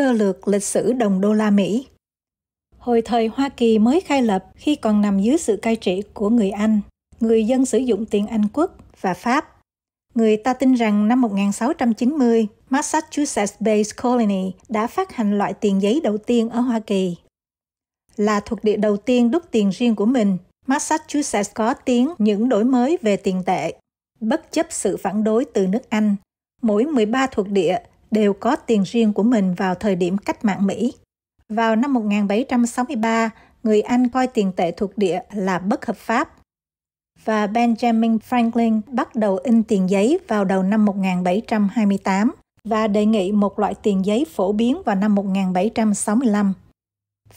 sơ lược lịch sử đồng đô la Mỹ. Hồi thời Hoa Kỳ mới khai lập khi còn nằm dưới sự cai trị của người Anh, người dân sử dụng tiền Anh quốc và Pháp. Người ta tin rằng năm 1690, Massachusetts Bay Colony đã phát hành loại tiền giấy đầu tiên ở Hoa Kỳ. Là thuộc địa đầu tiên đúc tiền riêng của mình, Massachusetts có tiếng những đổi mới về tiền tệ. Bất chấp sự phản đối từ nước Anh, mỗi 13 thuộc địa đều có tiền riêng của mình vào thời điểm cách mạng Mỹ. Vào năm 1763, người Anh coi tiền tệ thuộc địa là bất hợp pháp và Benjamin Franklin bắt đầu in tiền giấy vào đầu năm 1728 và đề nghị một loại tiền giấy phổ biến vào năm 1765.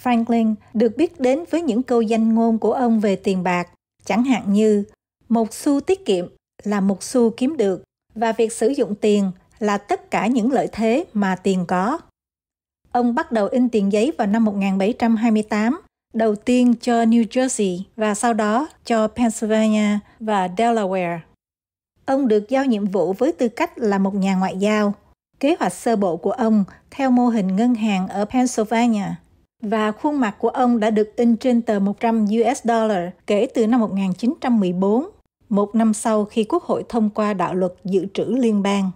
Franklin được biết đến với những câu danh ngôn của ông về tiền bạc, chẳng hạn như một xu tiết kiệm là một xu kiếm được và việc sử dụng tiền là tất cả những lợi thế mà tiền có. Ông bắt đầu in tiền giấy vào năm 1728, đầu tiên cho New Jersey và sau đó cho Pennsylvania và Delaware. Ông được giao nhiệm vụ với tư cách là một nhà ngoại giao. Kế hoạch sơ bộ của ông theo mô hình ngân hàng ở Pennsylvania và khuôn mặt của ông đã được in trên tờ 100 US dollar kể từ năm 1914, một năm sau khi Quốc hội thông qua đạo luật dự trữ liên bang.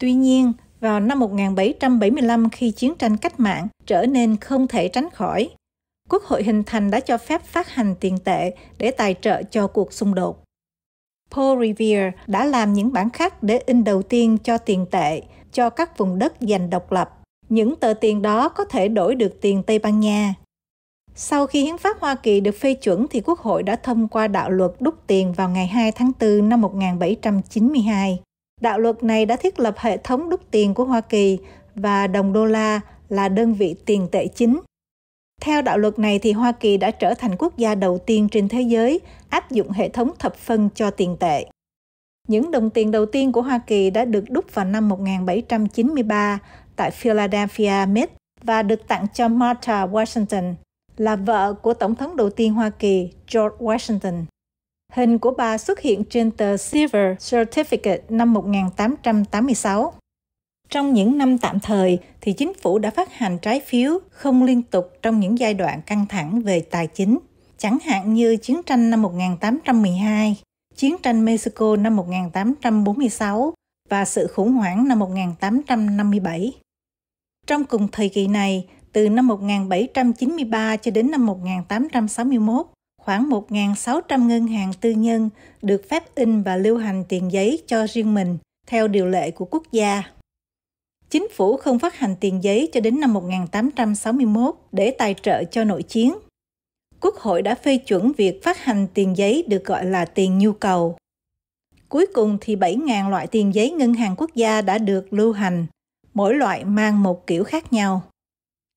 Tuy nhiên, vào năm 1775 khi chiến tranh cách mạng trở nên không thể tránh khỏi, Quốc hội hình thành đã cho phép phát hành tiền tệ để tài trợ cho cuộc xung đột. Paul Revere đã làm những bản khắc để in đầu tiên cho tiền tệ cho các vùng đất giành độc lập. Những tờ tiền đó có thể đổi được tiền Tây Ban Nha. Sau khi hiến pháp Hoa Kỳ được phê chuẩn thì Quốc hội đã thông qua đạo luật đúc tiền vào ngày 2 tháng 4 năm 1792. Đạo luật này đã thiết lập hệ thống đúc tiền của Hoa Kỳ và đồng đô la là đơn vị tiền tệ chính. Theo đạo luật này thì Hoa Kỳ đã trở thành quốc gia đầu tiên trên thế giới áp dụng hệ thống thập phân cho tiền tệ. Những đồng tiền đầu tiên của Hoa Kỳ đã được đúc vào năm 1793 tại Philadelphia Mint và được tặng cho Martha Washington, là vợ của Tổng thống đầu tiên Hoa Kỳ George Washington. Hình của bà xuất hiện trên tờ Silver Certificate năm 1886. Trong những năm tạm thời thì chính phủ đã phát hành trái phiếu không liên tục trong những giai đoạn căng thẳng về tài chính, chẳng hạn như chiến tranh năm 1812, chiến tranh Mexico năm 1846 và sự khủng hoảng năm 1857. Trong cùng thời kỳ này, từ năm 1793 cho đến năm 1861, khoảng 1.600 ngân hàng tư nhân được phép in và lưu hành tiền giấy cho riêng mình theo điều lệ của quốc gia. Chính phủ không phát hành tiền giấy cho đến năm 1861 để tài trợ cho nội chiến. Quốc hội đã phê chuẩn việc phát hành tiền giấy được gọi là tiền nhu cầu. Cuối cùng thì 7.000 loại tiền giấy ngân hàng quốc gia đã được lưu hành, mỗi loại mang một kiểu khác nhau.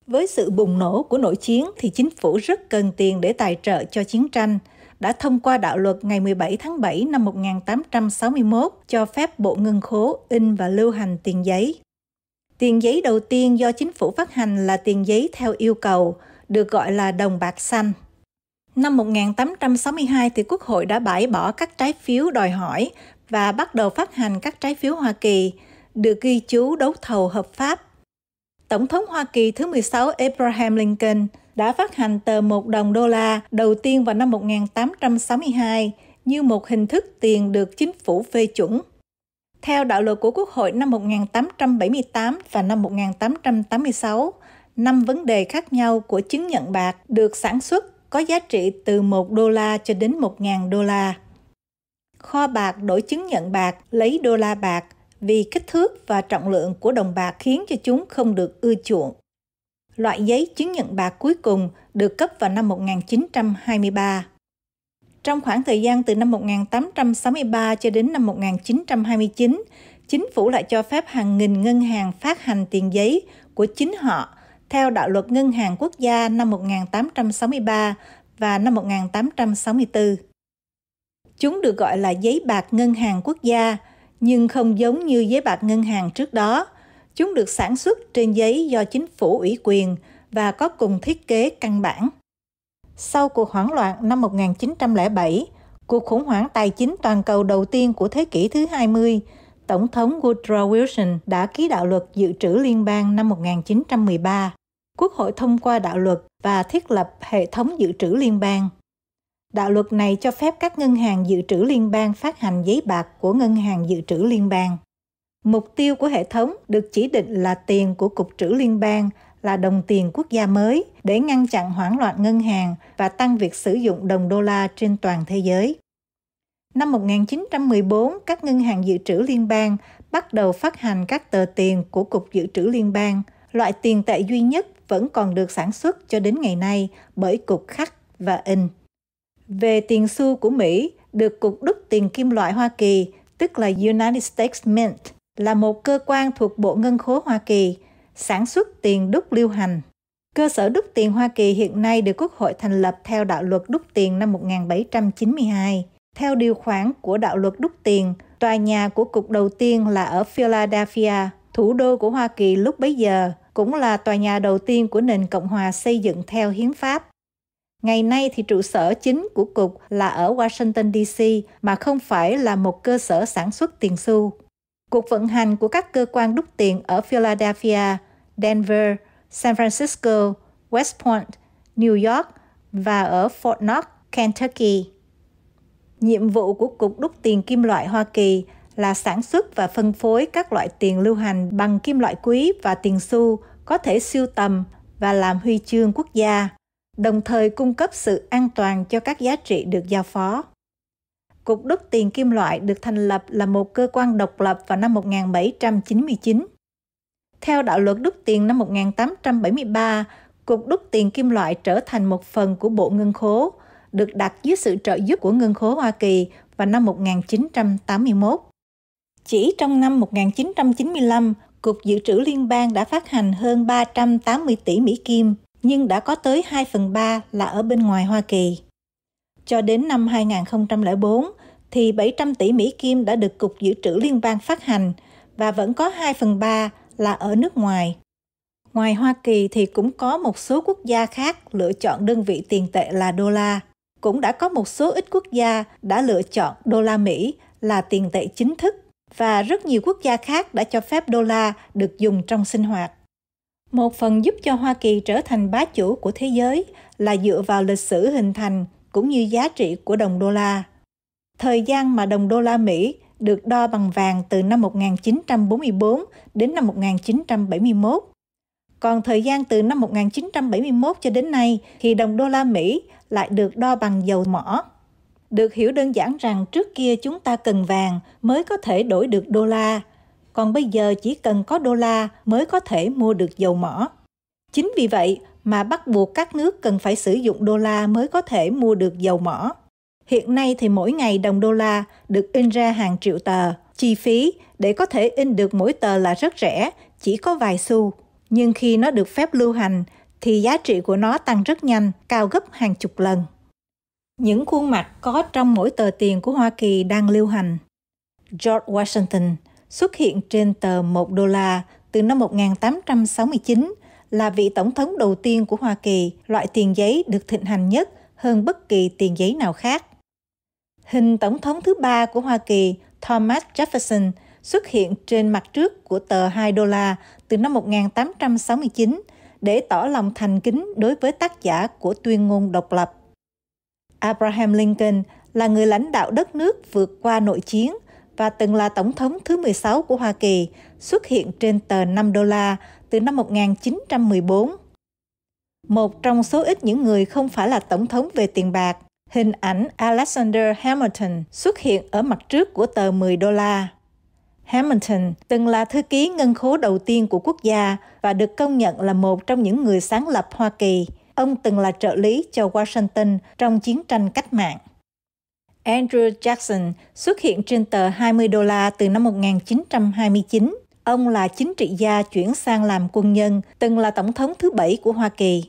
Với sự bùng nổ của nội chiến thì chính phủ rất cần tiền để tài trợ cho chiến tranh, đã thông qua đạo luật ngày 17 tháng 7 năm 1861 cho phép Bộ Ngân khố in và lưu hành tiền giấy. Tiền giấy đầu tiên do chính phủ phát hành là tiền giấy theo yêu cầu, được gọi là đồng bạc xanh. Năm 1862 thì Quốc hội đã bãi bỏ các trái phiếu đòi hỏi và bắt đầu phát hành các trái phiếu Hoa Kỳ, được ghi chú đấu thầu hợp pháp Tổng thống Hoa Kỳ thứ 16 Abraham Lincoln đã phát hành tờ 1 đồng đô la đầu tiên vào năm 1862 như một hình thức tiền được chính phủ phê chuẩn. Theo đạo luật của Quốc hội năm 1878 và năm 1886, năm vấn đề khác nhau của chứng nhận bạc được sản xuất có giá trị từ 1 đô la cho đến 1.000 đô la. Kho bạc đổi chứng nhận bạc lấy đô la bạc vì kích thước và trọng lượng của đồng bạc khiến cho chúng không được ưa chuộng. Loại giấy chứng nhận bạc cuối cùng được cấp vào năm 1923. Trong khoảng thời gian từ năm 1863 cho đến năm 1929, chính phủ lại cho phép hàng nghìn ngân hàng phát hành tiền giấy của chính họ theo đạo luật Ngân hàng Quốc gia năm 1863 và năm 1864. Chúng được gọi là giấy bạc ngân hàng quốc gia nhưng không giống như giấy bạc ngân hàng trước đó. Chúng được sản xuất trên giấy do chính phủ ủy quyền và có cùng thiết kế căn bản. Sau cuộc hoảng loạn năm 1907, cuộc khủng hoảng tài chính toàn cầu đầu tiên của thế kỷ thứ 20, Tổng thống Woodrow Wilson đã ký đạo luật dự trữ liên bang năm 1913. Quốc hội thông qua đạo luật và thiết lập hệ thống dự trữ liên bang. Đạo luật này cho phép các ngân hàng dự trữ liên bang phát hành giấy bạc của ngân hàng dự trữ liên bang. Mục tiêu của hệ thống được chỉ định là tiền của Cục trữ Liên bang là đồng tiền quốc gia mới để ngăn chặn hoảng loạn ngân hàng và tăng việc sử dụng đồng đô la trên toàn thế giới. Năm 1914, các ngân hàng dự trữ liên bang bắt đầu phát hành các tờ tiền của Cục Dự trữ Liên bang. Loại tiền tệ duy nhất vẫn còn được sản xuất cho đến ngày nay bởi Cục khắc và in về tiền xu của Mỹ được Cục đúc Tiền Kim loại Hoa Kỳ, tức là United States Mint, là một cơ quan thuộc Bộ Ngân khố Hoa Kỳ, sản xuất tiền đúc lưu hành. Cơ sở đúc tiền Hoa Kỳ hiện nay được Quốc hội thành lập theo đạo luật đúc tiền năm 1792. Theo điều khoản của đạo luật đúc tiền, tòa nhà của cục đầu tiên là ở Philadelphia, thủ đô của Hoa Kỳ lúc bấy giờ, cũng là tòa nhà đầu tiên của nền Cộng hòa xây dựng theo hiến pháp. Ngày nay thì trụ sở chính của cục là ở Washington DC mà không phải là một cơ sở sản xuất tiền xu. Cuộc vận hành của các cơ quan đúc tiền ở Philadelphia, Denver, San Francisco, West Point, New York và ở Fort Knox, Kentucky. Nhiệm vụ của Cục Đúc Tiền Kim loại Hoa Kỳ là sản xuất và phân phối các loại tiền lưu hành bằng kim loại quý và tiền xu có thể siêu tầm và làm huy chương quốc gia đồng thời cung cấp sự an toàn cho các giá trị được giao phó. Cục đúc tiền kim loại được thành lập là một cơ quan độc lập vào năm 1799. Theo đạo luật đúc tiền năm 1873, Cục đúc tiền kim loại trở thành một phần của Bộ Ngân khố, được đặt dưới sự trợ giúp của Ngân khố Hoa Kỳ vào năm 1981. Chỉ trong năm 1995, Cục Dự trữ Liên bang đã phát hành hơn 380 tỷ Mỹ Kim, nhưng đã có tới 2 phần 3 là ở bên ngoài Hoa Kỳ. Cho đến năm 2004, thì 700 tỷ Mỹ Kim đã được Cục Dự trữ Liên bang phát hành và vẫn có 2 phần 3 là ở nước ngoài. Ngoài Hoa Kỳ thì cũng có một số quốc gia khác lựa chọn đơn vị tiền tệ là đô la. Cũng đã có một số ít quốc gia đã lựa chọn đô la Mỹ là tiền tệ chính thức và rất nhiều quốc gia khác đã cho phép đô la được dùng trong sinh hoạt. Một phần giúp cho Hoa Kỳ trở thành bá chủ của thế giới là dựa vào lịch sử hình thành cũng như giá trị của đồng đô la. Thời gian mà đồng đô la Mỹ được đo bằng vàng từ năm 1944 đến năm 1971. Còn thời gian từ năm 1971 cho đến nay thì đồng đô la Mỹ lại được đo bằng dầu mỏ. Được hiểu đơn giản rằng trước kia chúng ta cần vàng mới có thể đổi được đô la, còn bây giờ chỉ cần có đô la mới có thể mua được dầu mỏ. Chính vì vậy mà bắt buộc các nước cần phải sử dụng đô la mới có thể mua được dầu mỏ. Hiện nay thì mỗi ngày đồng đô la được in ra hàng triệu tờ, chi phí để có thể in được mỗi tờ là rất rẻ, chỉ có vài xu. Nhưng khi nó được phép lưu hành thì giá trị của nó tăng rất nhanh, cao gấp hàng chục lần. Những khuôn mặt có trong mỗi tờ tiền của Hoa Kỳ đang lưu hành. George Washington, xuất hiện trên tờ 1 đô la từ năm 1869 là vị tổng thống đầu tiên của Hoa Kỳ, loại tiền giấy được thịnh hành nhất hơn bất kỳ tiền giấy nào khác. Hình tổng thống thứ ba của Hoa Kỳ, Thomas Jefferson, xuất hiện trên mặt trước của tờ 2 đô la từ năm 1869 để tỏ lòng thành kính đối với tác giả của tuyên ngôn độc lập. Abraham Lincoln là người lãnh đạo đất nước vượt qua nội chiến và từng là tổng thống thứ 16 của Hoa Kỳ, xuất hiện trên tờ 5 đô la từ năm 1914. Một trong số ít những người không phải là tổng thống về tiền bạc, hình ảnh Alexander Hamilton xuất hiện ở mặt trước của tờ 10 đô la. Hamilton từng là thư ký ngân khố đầu tiên của quốc gia và được công nhận là một trong những người sáng lập Hoa Kỳ. Ông từng là trợ lý cho Washington trong chiến tranh cách mạng. Andrew Jackson xuất hiện trên tờ 20 đô la từ năm 1929. Ông là chính trị gia chuyển sang làm quân nhân, từng là tổng thống thứ bảy của Hoa Kỳ.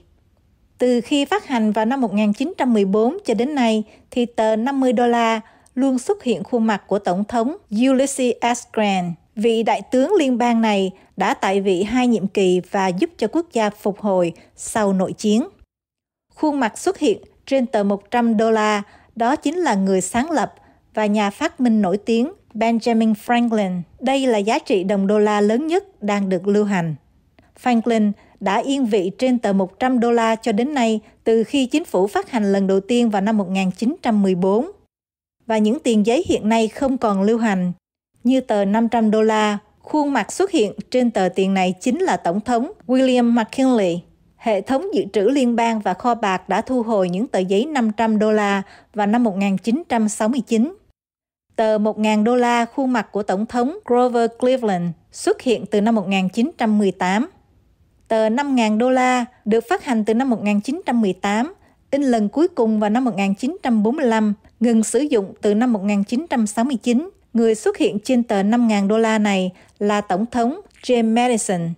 Từ khi phát hành vào năm 1914 cho đến nay, thì tờ 50 đô la luôn xuất hiện khuôn mặt của Tổng thống Ulysses S. Grant. Vị đại tướng liên bang này đã tại vị hai nhiệm kỳ và giúp cho quốc gia phục hồi sau nội chiến. Khuôn mặt xuất hiện trên tờ 100 đô la đó chính là người sáng lập và nhà phát minh nổi tiếng Benjamin Franklin. Đây là giá trị đồng đô la lớn nhất đang được lưu hành. Franklin đã yên vị trên tờ 100 đô la cho đến nay từ khi chính phủ phát hành lần đầu tiên vào năm 1914. Và những tiền giấy hiện nay không còn lưu hành. Như tờ 500 đô la, khuôn mặt xuất hiện trên tờ tiền này chính là Tổng thống William McKinley hệ thống dự trữ liên bang và kho bạc đã thu hồi những tờ giấy 500 đô la vào năm 1969. Tờ 1.000 đô la khuôn mặt của Tổng thống Grover Cleveland xuất hiện từ năm 1918. Tờ 5.000 đô la được phát hành từ năm 1918, in lần cuối cùng vào năm 1945, ngừng sử dụng từ năm 1969. Người xuất hiện trên tờ 5.000 đô la này là Tổng thống James Madison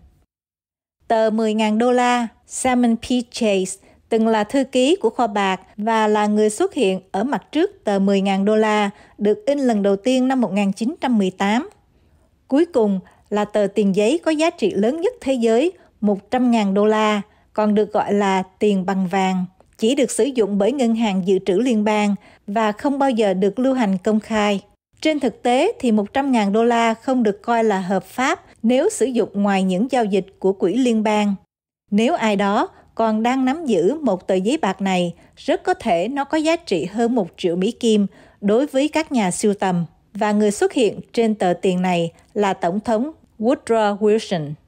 tờ 10.000 đô la. Simon P. Chase từng là thư ký của kho bạc và là người xuất hiện ở mặt trước tờ 10.000 đô la được in lần đầu tiên năm 1918. Cuối cùng là tờ tiền giấy có giá trị lớn nhất thế giới 100.000 đô la, còn được gọi là tiền bằng vàng, chỉ được sử dụng bởi Ngân hàng Dự trữ Liên bang và không bao giờ được lưu hành công khai. Trên thực tế thì 100.000 đô la không được coi là hợp pháp nếu sử dụng ngoài những giao dịch của quỹ liên bang. Nếu ai đó còn đang nắm giữ một tờ giấy bạc này, rất có thể nó có giá trị hơn 1 triệu Mỹ Kim đối với các nhà siêu tầm. Và người xuất hiện trên tờ tiền này là Tổng thống Woodrow Wilson.